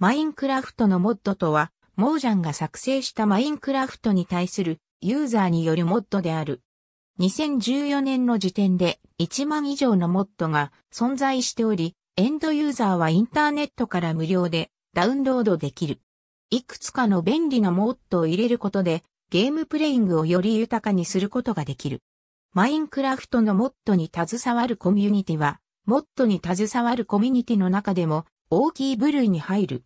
マインクラフトのモッドとは、モージャンが作成したマインクラフトに対するユーザーによるモッドである。2014年の時点で1万以上のモッドが存在しており、エンドユーザーはインターネットから無料でダウンロードできる。いくつかの便利なモッドを入れることで、ゲームプレイングをより豊かにすることができる。マインクラフトのモッドに携わるコミュニティは、モッドに携わるコミュニティの中でも大きい部類に入る。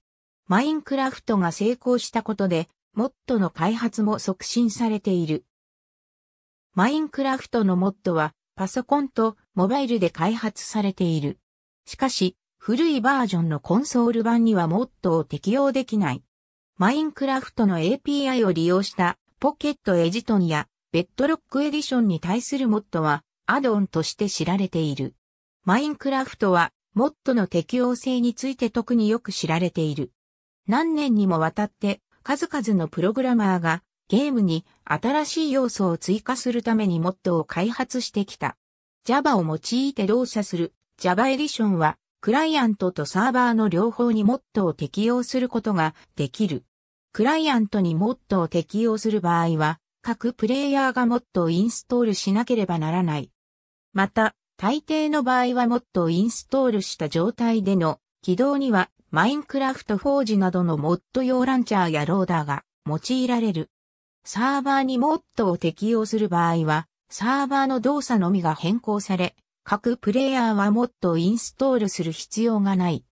マインクラフトが成功したことで、モッドの開発も促進されている。マインクラフトのモッドは、パソコンとモバイルで開発されている。しかし、古いバージョンのコンソール版にはモッドを適用できない。マインクラフトの API を利用したポケットエジトンやベッドロックエディションに対するモッドはアドオンとして知られている。マインクラフトはモッドの適用性について特によく知られている。何年にもわたって数々のプログラマーがゲームに新しい要素を追加するためにモッドを開発してきた。Java を用いて動作する Java エディションはクライアントとサーバーの両方にモッドを適用することができる。クライアントにモッドを適用する場合は各プレイヤーがモッドをインストールしなければならない。また、大抵の場合はモッドをインストールした状態での起動にはマインクラフトフォージなどのモッド用ランチャーやローダーが用いられる。サーバーにモッドを適用する場合は、サーバーの動作のみが変更され、各プレイヤーはモッドをインストールする必要がない。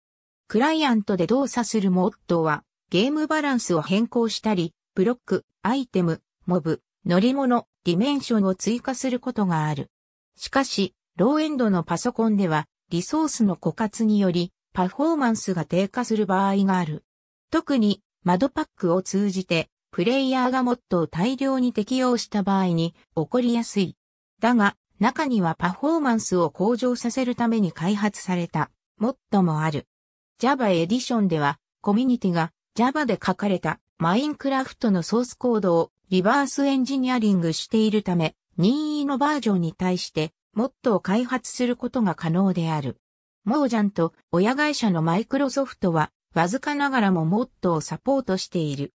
クライアントで動作するモッドは、ゲームバランスを変更したり、ブロック、アイテム、モブ、乗り物、ディメンションを追加することがある。しかし、ローエンドのパソコンでは、リソースの枯渇により、パフォーマンスが低下する場合がある。特に、窓パックを通じて、プレイヤーがモッドを大量に適用した場合に起こりやすい。だが、中にはパフォーマンスを向上させるために開発されたモッドもある。Java Edition では、コミュニティが Java で書かれたマインクラフトのソースコードをリバースエンジニアリングしているため、任意のバージョンに対して、モッドを開発することが可能である。モージャンと親会社のマイクロソフトは、わずかながらもモッドをサポートしている。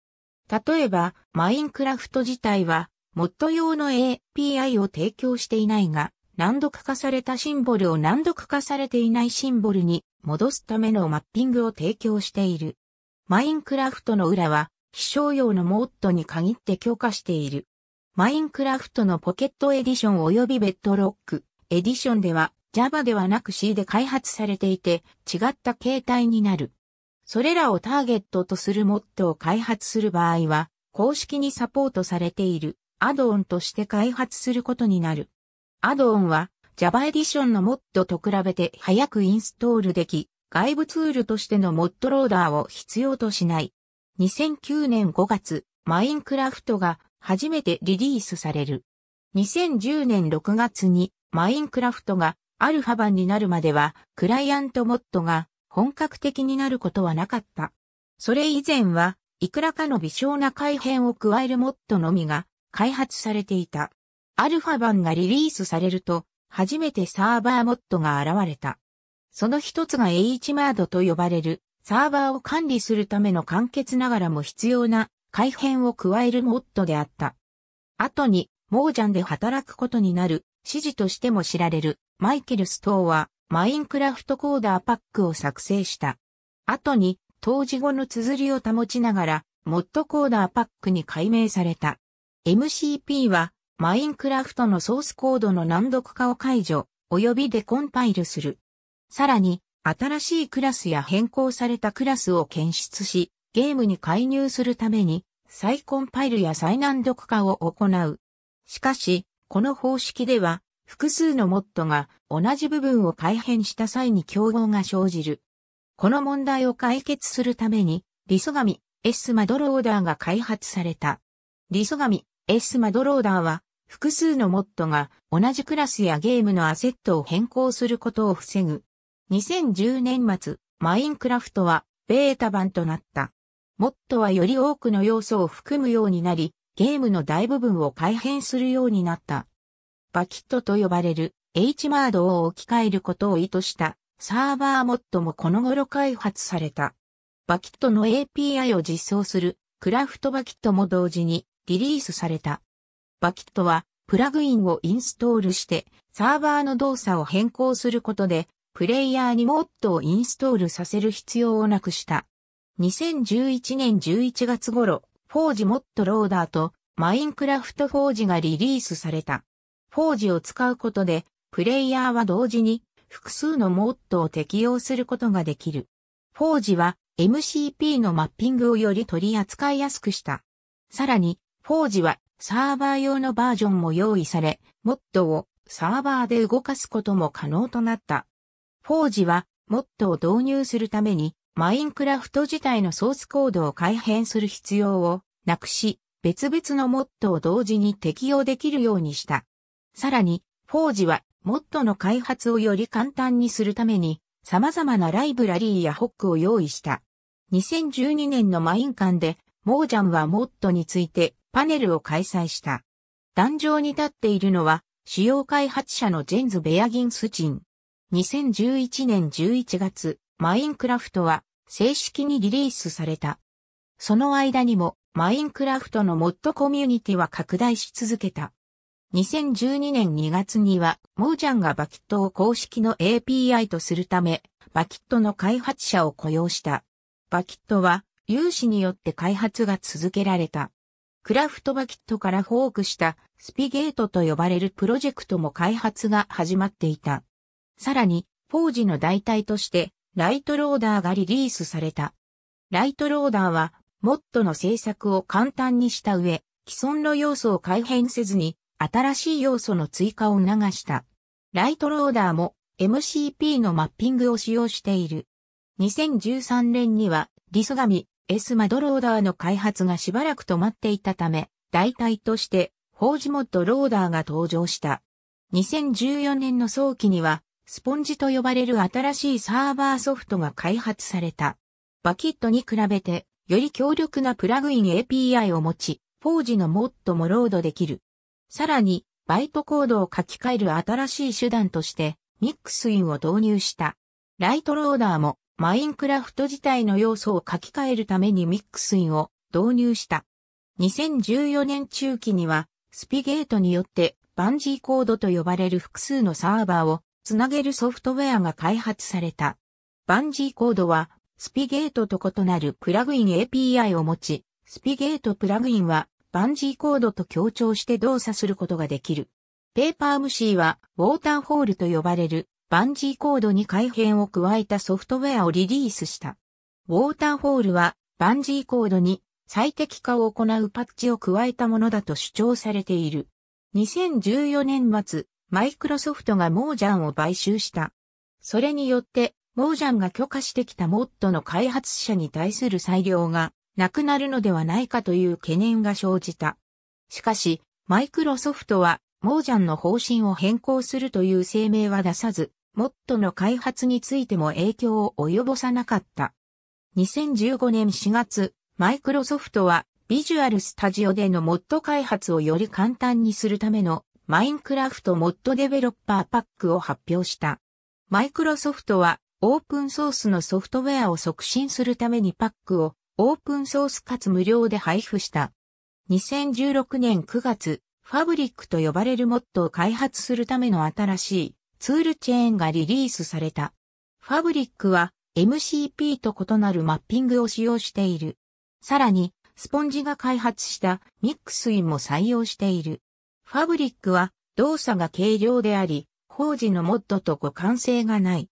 例えば、マインクラフト自体は、モッド用の API を提供していないが、難読化されたシンボルを難読化されていないシンボルに戻すためのマッピングを提供している。マインクラフトの裏は、非商用のモッドに限って強化している。マインクラフトのポケットエディション及びベッドロックエディションでは Java ではなく C で開発されていて、違った形態になる。それらをターゲットとするモッドを開発する場合は、公式にサポートされているアドオンとして開発することになる。アドオンは Java エディションのモッドと比べて早くインストールでき、外部ツールとしてのモッドローダーを必要としない。2009年5月、マインクラフトが初めてリリースされる。2010年6月にマインクラフトがアルファ版になるまでは、クライアントモッドが本格的になることはなかった。それ以前は、いくらかの微小な改変を加えるモッドのみが開発されていた。アルファ版がリリースされると、初めてサーバーモッドが現れた。その一つが HMAD と呼ばれる、サーバーを管理するための簡潔ながらも必要な改変を加えるモッドであった。後に、モージャンで働くことになる、指示としても知られる、マイケル・ストーは、マインクラフトコーダーパックを作成した。後に、当時後の綴りを保ちながら、モッドコーダーパックに改名された。MCP は、マインクラフトのソースコードの難読化を解除、及びデコンパイルする。さらに、新しいクラスや変更されたクラスを検出し、ゲームに介入するために、再コンパイルや再難読化を行う。しかし、この方式では、複数のモッドが同じ部分を改変した際に競合が生じる。この問題を解決するために、リソガミ S マドローダーが開発された。リソガミ S マドローダーは、複数のモッドが同じクラスやゲームのアセットを変更することを防ぐ。2010年末、マインクラフトはベータ版となった。モッドはより多くの要素を含むようになり、ゲームの大部分を改変するようになった。バキットと呼ばれる H マードを置き換えることを意図したサーバーモッドもこの頃開発された。バキットの API を実装するクラフトバキットも同時にリリースされた。バキットはプラグインをインストールしてサーバーの動作を変更することでプレイヤーにモッドをインストールさせる必要をなくした。2011年11月頃、フォージモッドローダーとマインクラフトフォージがリリースされた。フォージを使うことで、プレイヤーは同時に複数のモッドを適用することができる。フォージは MCP のマッピングをより取り扱いやすくした。さらに、フォージはサーバー用のバージョンも用意され、モッドをサーバーで動かすことも可能となった。フォージはモッドを導入するために、マインクラフト自体のソースコードを改変する必要をなくし、別々のモッドを同時に適用できるようにした。さらに、フォージは、モッドの開発をより簡単にするために、様々なライブラリーやホックを用意した。2012年のマイン間で、モージャンはモッドについてパネルを開催した。壇上に立っているのは、主要開発者のジェンズ・ベアギンスチン。2011年11月、マインクラフトは正式にリリースされた。その間にも、マインクラフトのモッドコミュニティは拡大し続けた。2012年2月には、モージャンがバキットを公式の API とするため、バキットの開発者を雇用した。バキットは、有志によって開発が続けられた。クラフトバキットからフォークしたスピゲートと呼ばれるプロジェクトも開発が始まっていた。さらに、ポージの代替として、ライトローダーがリリースされた。ライトローダーは、モッドの制作を簡単にした上、既存の要素を改変せずに、新しい要素の追加を促した。ライトローダーも MCP のマッピングを使用している。2013年にはリスガミ S マドローダーの開発がしばらく止まっていたため、代替としてホージモッドローダーが登場した。2014年の早期には、スポンジと呼ばれる新しいサーバーソフトが開発された。バキットに比べて、より強力なプラグイン API を持ち、フォージのモッドもロードできる。さらに、バイトコードを書き換える新しい手段として、ミックスインを導入した。ライトローダーも、マインクラフト自体の要素を書き換えるためにミックスインを導入した。2014年中期には、スピゲートによって、バンジーコードと呼ばれる複数のサーバーをつなげるソフトウェアが開発された。バンジーコードは、スピゲートと異なるプラグイン API を持ち、スピゲートプラグインはバンジーコードと強調して動作することができる。ペーパームシーは、ウォーターホールと呼ばれる、バンジーコードに改変を加えたソフトウェアをリリースした。ウォーターホールは、バンジーコードに最適化を行うパッチを加えたものだと主張されている。2014年末、マイクロソフトがモージャンを買収した。それによって、モージャンが許可してきたモッドの開発者に対する裁量がなくなるのではないかという懸念が生じた。しかし、マイクロソフトは、モージャンの方針を変更するという声明は出さず、モッドの開発についても影響を及ぼさなかった。2015年4月、マイクロソフトは、ビジュアルスタジオでのモッド開発をより簡単にするための、マインクラフトモッドデベロッパーパックを発表した。マイクロソフトは、オープンソースのソフトウェアを促進するためにパックをオープンソースかつ無料で配布した。2016年9月、ファブリックと呼ばれるモッドを開発するための新しいツールチェーンがリリースされた。ファブリックは MCP と異なるマッピングを使用している。さらに、スポンジが開発したミックスインも採用している。ファブリックは動作が軽量であり、工事のモッドと互換性がない。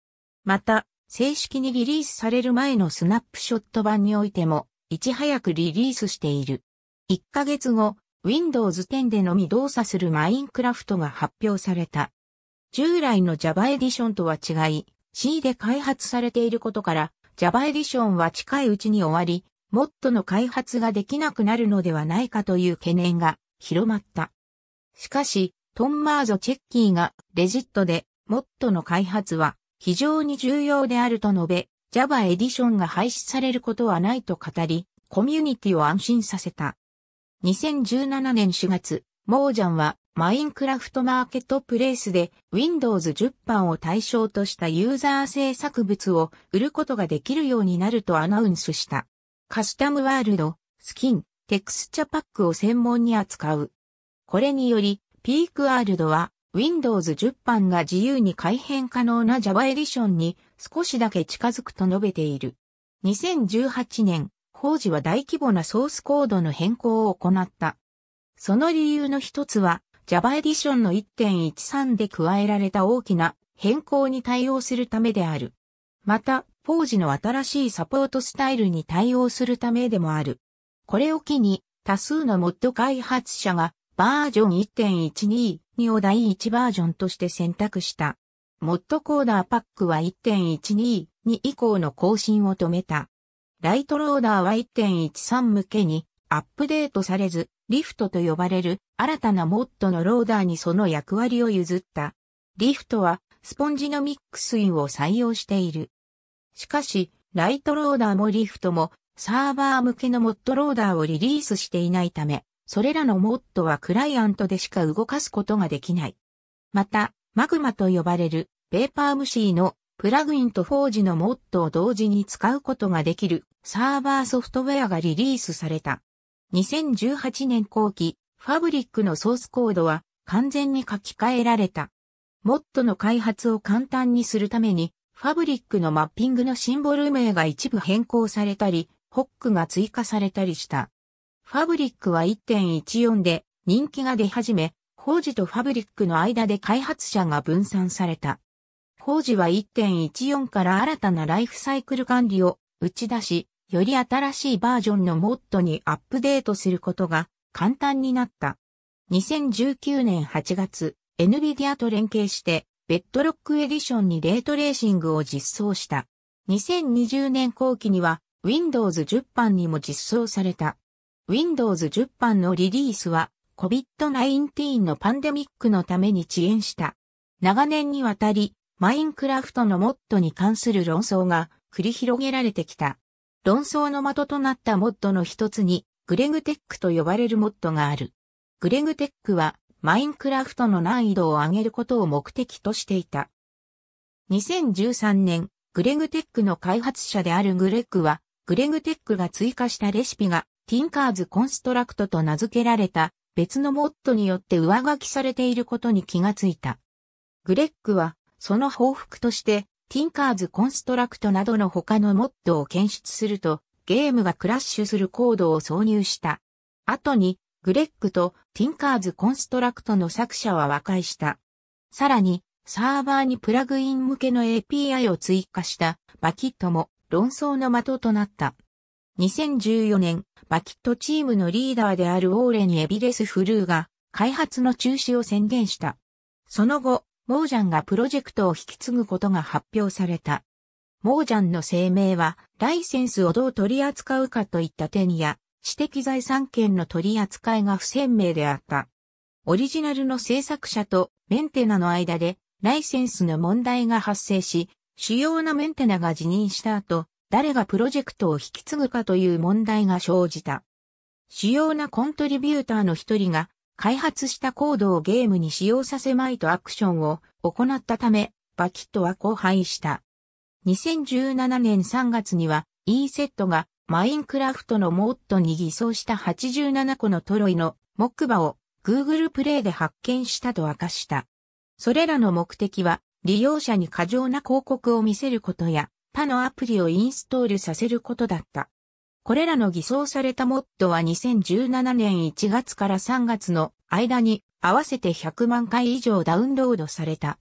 また、正式にリリースされる前のスナップショット版においても、いち早くリリースしている。1ヶ月後、Windows 10でのみ動作するマインクラフトが発表された。従来の Java エディションとは違い、C で開発されていることから、Java エディションは近いうちに終わり、もっとの開発ができなくなるのではないかという懸念が広まった。しかし、トンマーゾ・チェッキーがレジットで、もっとの開発は非常に重要であると述べ、Java エディションが廃止されることはないと語り、コミュニティを安心させた。2017年4月、モージャンはマインクラフトマーケットプレイスで Windows 10版を対象としたユーザー制作物を売ることができるようになるとアナウンスした。カスタムワールド、スキン、テクスチャパックを専門に扱う。これにより、ピークワールドは Windows 10版が自由に改変可能な Java エディションに少しだけ近づくと述べている。2018年、当事は大規模なソースコードの変更を行った。その理由の一つは、Java エディションの1.13で加えられた大きな変更に対応するためである。また、当事の新しいサポートスタイルに対応するためでもある。これを機に、多数のモッド開発者がバージョン1.12 2を第1バージョンとして選択した。モッドコーダーパックは1.12、2以降の更新を止めた。ライトローダーは1.13向けにアップデートされず、リフトと呼ばれる新たなモッドのローダーにその役割を譲った。リフトはスポンジのミックスインを採用している。しかし、ライトローダーもリフトもサーバー向けのモッドローダーをリリースしていないため、それらのモッドはクライアントでしか動かすことができない。また、マグマと呼ばれる、ペーパームシーのプラグインとフォージのモッドを同時に使うことができるサーバーソフトウェアがリリースされた。2018年後期、ファブリックのソースコードは完全に書き換えられた。モッドの開発を簡単にするために、ファブリックのマッピングのシンボル名が一部変更されたり、ホックが追加されたりした。ファブリックは1.14で人気が出始め、法事とファブリックの間で開発者が分散された。法事は1.14から新たなライフサイクル管理を打ち出し、より新しいバージョンのモッドにアップデートすることが簡単になった。2019年8月、NVIDIA と連携して、ベッドロックエディションにレートレーシングを実装した。2020年後期には、Windows 10版にも実装された。Windows 10版のリリースは COVID-19 のパンデミックのために遅延した。長年にわたり、マインクラフトのモッドに関する論争が繰り広げられてきた。論争の的となったモッドの一つに、グレグテックと呼ばれるモッドがある。グレグテックは、マインクラフトの難易度を上げることを目的としていた。2013年、グレグテックの開発者であるグレックは、グレグテックが追加したレシピがティンカーズ・コンストラクトと名付けられた別のモッドによって上書きされていることに気がついた。グレッグは、その報復として、ティンカーズ・コンストラクトなどの他のモッドを検出すると、ゲームがクラッシュするコードを挿入した。後に、グレッグとティンカーズ・コンストラクトの作者は和解した。さらに、サーバーにプラグイン向けの API を追加したバキットも論争の的となった。2014年、バキットチームのリーダーであるオーレにエビレス・フルーが開発の中止を宣言した。その後、モージャンがプロジェクトを引き継ぐことが発表された。モージャンの声明は、ライセンスをどう取り扱うかといった点や、知的財産権の取り扱いが不鮮明であった。オリジナルの制作者とメンテナの間で、ライセンスの問題が発生し、主要なメンテナが辞任した後、誰がプロジェクトを引き継ぐかという問題が生じた。主要なコントリビューターの一人が開発したコードをゲームに使用させまいとアクションを行ったため、バキットは荒廃した。2017年3月には E セットがマインクラフトのモッドに偽装した87個のトロイの木馬を Google プレイで発見したと明かした。それらの目的は利用者に過剰な広告を見せることや他のアプリをインストールさせることだった。これらの偽装されたモッドは2017年1月から3月の間に合わせて100万回以上ダウンロードされた。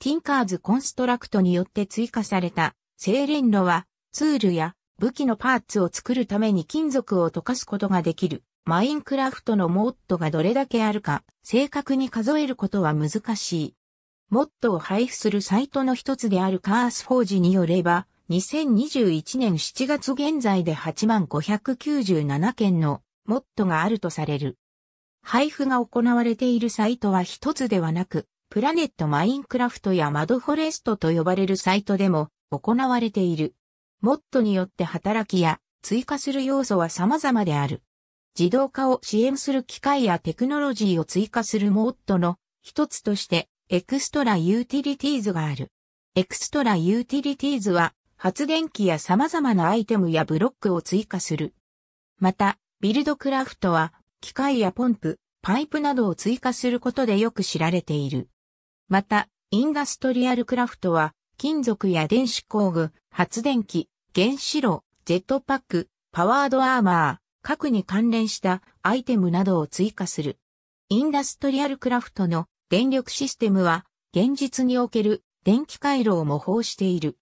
ティンカーズコンストラクトによって追加された精錬炉はツールや武器のパーツを作るために金属を溶かすことができる。マインクラフトのモッドがどれだけあるか正確に数えることは難しい。モットを配布するサイトの一つであるカースフォージによれば、2021年7月現在で8597件のモットがあるとされる。配布が行われているサイトは一つではなく、プラネットマインクラフトやマドフォレストと呼ばれるサイトでも行われている。モットによって働きや追加する要素は様々である。自動化を支援する機械やテクノロジーを追加するモットの一つとしてエクストラユーティリティーズがある。エクストラユーティリティーズは、発電機や様々なアイテムやブロックを追加する。また、ビルドクラフトは、機械やポンプ、パイプなどを追加することでよく知られている。また、インダストリアルクラフトは、金属や電子工具、発電機、原子炉、ジェットパック、パワードアーマー、核に関連したアイテムなどを追加する。インダストリアルクラフトの電力システムは、現実における電気回路を模倣している。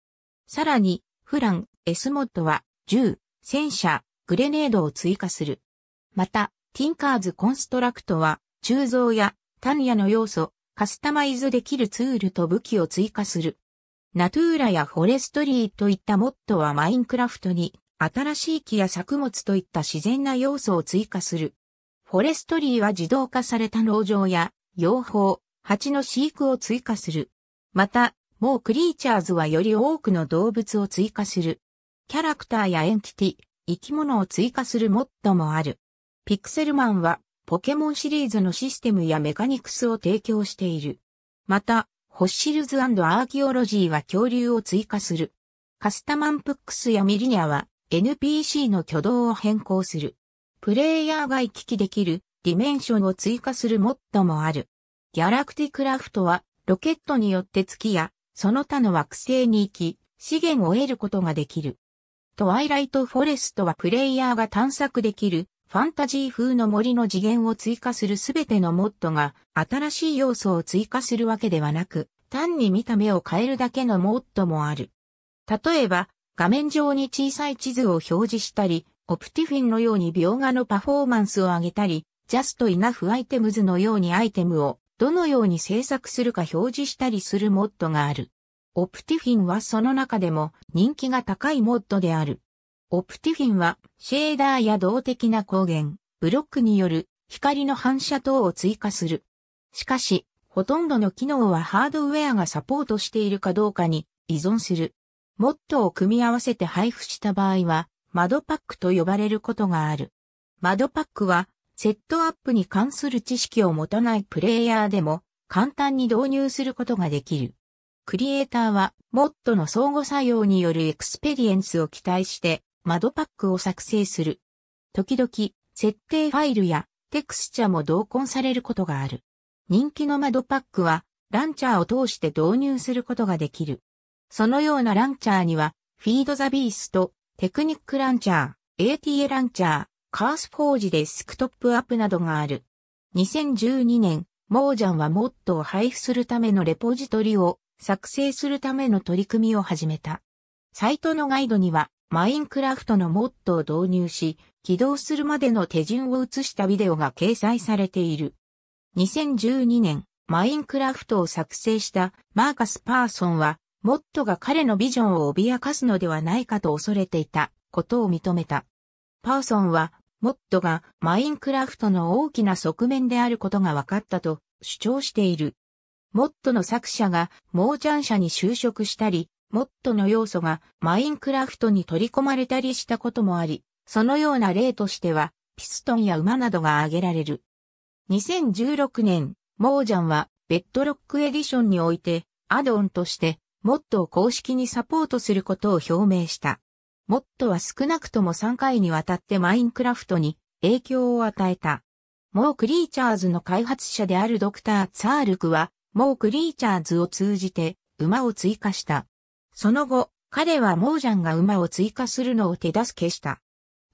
さらに、フラン、エスモッドは、銃、戦車、グレネードを追加する。また、ティンカーズコンストラクトは、鋳造やタニヤの要素、カスタマイズできるツールと武器を追加する。ナトゥーラやフォレストリーといったモッドはマインクラフトに新しい木や作物といった自然な要素を追加する。フォレストリーは自動化された農場や養蜂、蜂の飼育を追加する。また、もうクリーチャーズはより多くの動物を追加する。キャラクターやエンティティ、生き物を追加するモッドもある。ピクセルマンはポケモンシリーズのシステムやメカニクスを提供している。また、ホッシルズアーキオロジーは恐竜を追加する。カスタマンプックスやミリニアは NPC の挙動を変更する。プレイヤーが行き来できるディメンションを追加するモッドもある。ギャラクティクラフトは、ロケットによって月や、その他の惑星に行き、資源を得ることができる。トワイライトフォレストはプレイヤーが探索できるファンタジー風の森の次元を追加するすべてのモッドが新しい要素を追加するわけではなく、単に見た目を変えるだけのモッドもある。例えば、画面上に小さい地図を表示したり、オプティフィンのように描画のパフォーマンスを上げたり、ジャストイナフアイテムズのようにアイテムをどのように制作するか表示したりするモッドがある。オプティフィンはその中でも人気が高いモッドである。オプティフィンはシェーダーや動的な光源、ブロックによる光の反射等を追加する。しかし、ほとんどの機能はハードウェアがサポートしているかどうかに依存する。モッドを組み合わせて配布した場合は、窓パックと呼ばれることがある。窓パックはセットアップに関する知識を持たないプレイヤーでも簡単に導入することができる。クリエイターは、モッドの相互作用によるエクスペリエンスを期待して、窓パックを作成する。時々、設定ファイルやテクスチャも同梱されることがある。人気の窓パックは、ランチャーを通して導入することができる。そのようなランチャーには、フィードザビースト、テクニックランチャー、ATA ランチャー、カースフォージデスクトップアップなどがある。2012年、モージャンはモッドを配布するためのレポジトリを作成するための取り組みを始めた。サイトのガイドには、マインクラフトのモッドを導入し、起動するまでの手順を映したビデオが掲載されている。2012年、マインクラフトを作成したマーカス・パーソンは、モッドが彼のビジョンを脅かすのではないかと恐れていたことを認めた。パーソンはモッドがマインクラフトの大きな側面であることが分かったと主張している。モッドの作者がモージャン社に就職したり、モッドの要素がマインクラフトに取り込まれたりしたこともあり、そのような例としては、ピストンや馬などが挙げられる。2016年、モージャンはベッドロックエディションにおいて、アドオンとして、モッドを公式にサポートすることを表明した。モットは少なくとも3回にわたってマインクラフトに影響を与えた。モークリーチャーズの開発者であるドクター・ツァールクは、モークリーチャーズを通じて馬を追加した。その後、彼はモージャンが馬を追加するのを手助けした。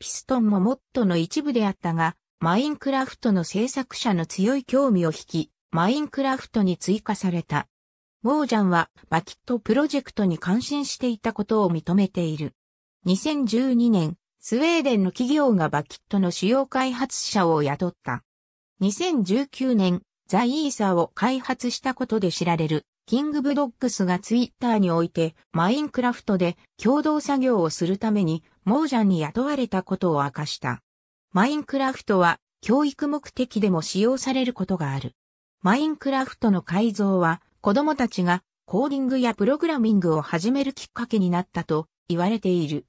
ピストンもモットの一部であったが、マインクラフトの制作者の強い興味を引き、マインクラフトに追加された。モージャンはバキットプロジェクトに関心していたことを認めている。2012年、スウェーデンの企業がバキットの主要開発者を雇った。2019年、ザ・イーサーを開発したことで知られる、キングブドッグスがツイッターにおいて、マインクラフトで共同作業をするために、モージャンに雇われたことを明かした。マインクラフトは、教育目的でも使用されることがある。マインクラフトの改造は、子供たちがコーディングやプログラミングを始めるきっかけになったと言われている。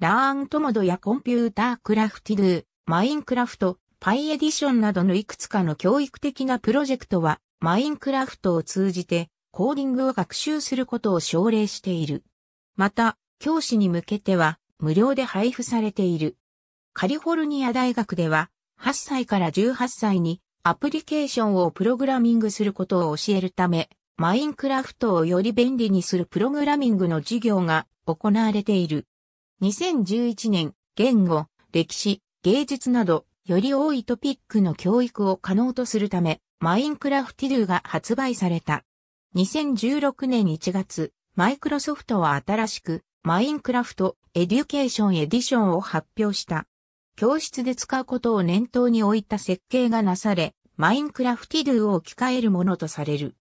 ラーントモドやコンピュータークラフティドゥ、マインクラフト、パイエディションなどのいくつかの教育的なプロジェクトは、マインクラフトを通じて、コーディングを学習することを奨励している。また、教師に向けては、無料で配布されている。カリフォルニア大学では、8歳から18歳に、アプリケーションをプログラミングすることを教えるため、マインクラフトをより便利にするプログラミングの授業が行われている。2011年、言語、歴史、芸術など、より多いトピックの教育を可能とするため、マインクラフティドゥが発売された。2016年1月、マイクロソフトは新しく、マインクラフト・エデュケーション・エディションを発表した。教室で使うことを念頭に置いた設計がなされ、マインクラフティドゥを置き換えるものとされる。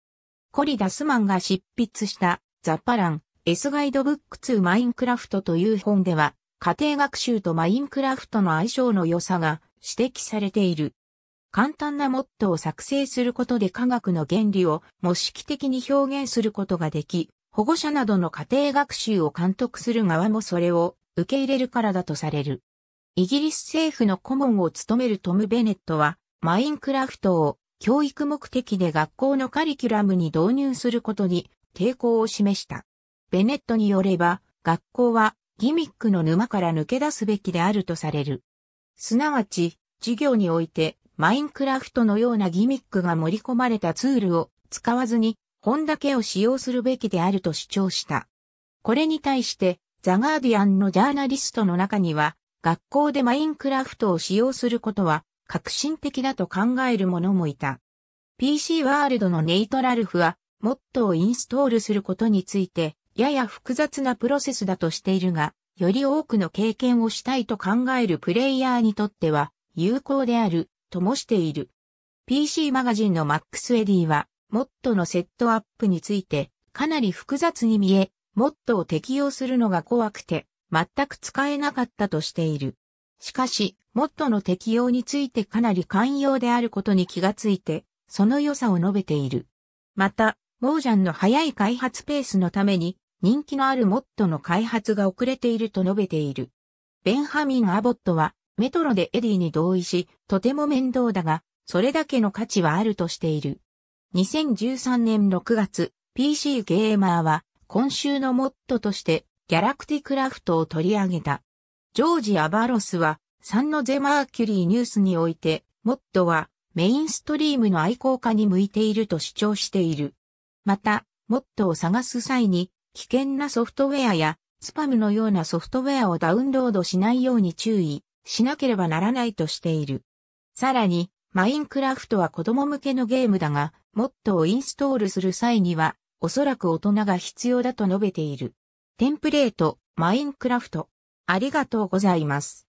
コリダスマンが執筆したザ・パラン、S ガイドブック2マインクラフトという本では、家庭学習とマインクラフトの相性の良さが指摘されている。簡単なモッドを作成することで科学の原理を模式的に表現することができ、保護者などの家庭学習を監督する側もそれを受け入れるからだとされる。イギリス政府の顧問を務めるトム・ベネットは、マインクラフトを教育目的で学校のカリキュラムに導入することに抵抗を示した。ベネットによれば、学校はギミックの沼から抜け出すべきであるとされる。すなわち、授業において、マインクラフトのようなギミックが盛り込まれたツールを使わずに、本だけを使用するべきであると主張した。これに対して、ザ・ガーディアンのジャーナリストの中には、学校でマインクラフトを使用することは革新的だと考える者もいた。PC ワールドのネイトラルフは、モットをインストールすることについて、やや複雑なプロセスだとしているが、より多くの経験をしたいと考えるプレイヤーにとっては有効であるともしている。PC マガジンのマックスエディは、モッドのセットアップについて、かなり複雑に見え、モッドを適用するのが怖くて、全く使えなかったとしている。しかし、モッドの適用についてかなり寛容であることに気がついて、その良さを述べている。また、モージャンの早い開発ペースのために、人気のあるモットの開発が遅れていると述べている。ベンハミン・アボットは、メトロでエディに同意し、とても面倒だが、それだけの価値はあるとしている。2013年6月、PC ゲーマーは、今週のモットとして、ギャラクティクラフトを取り上げた。ジョージ・アバロスは、サンノゼ・マーキュリーニュースにおいて、モットは、メインストリームの愛好家に向いていると主張している。また、モッドを探す際に、危険なソフトウェアやスパムのようなソフトウェアをダウンロードしないように注意しなければならないとしている。さらに、マインクラフトは子供向けのゲームだが、モッドをインストールする際には、おそらく大人が必要だと述べている。テンプレート、マインクラフト。ありがとうございます。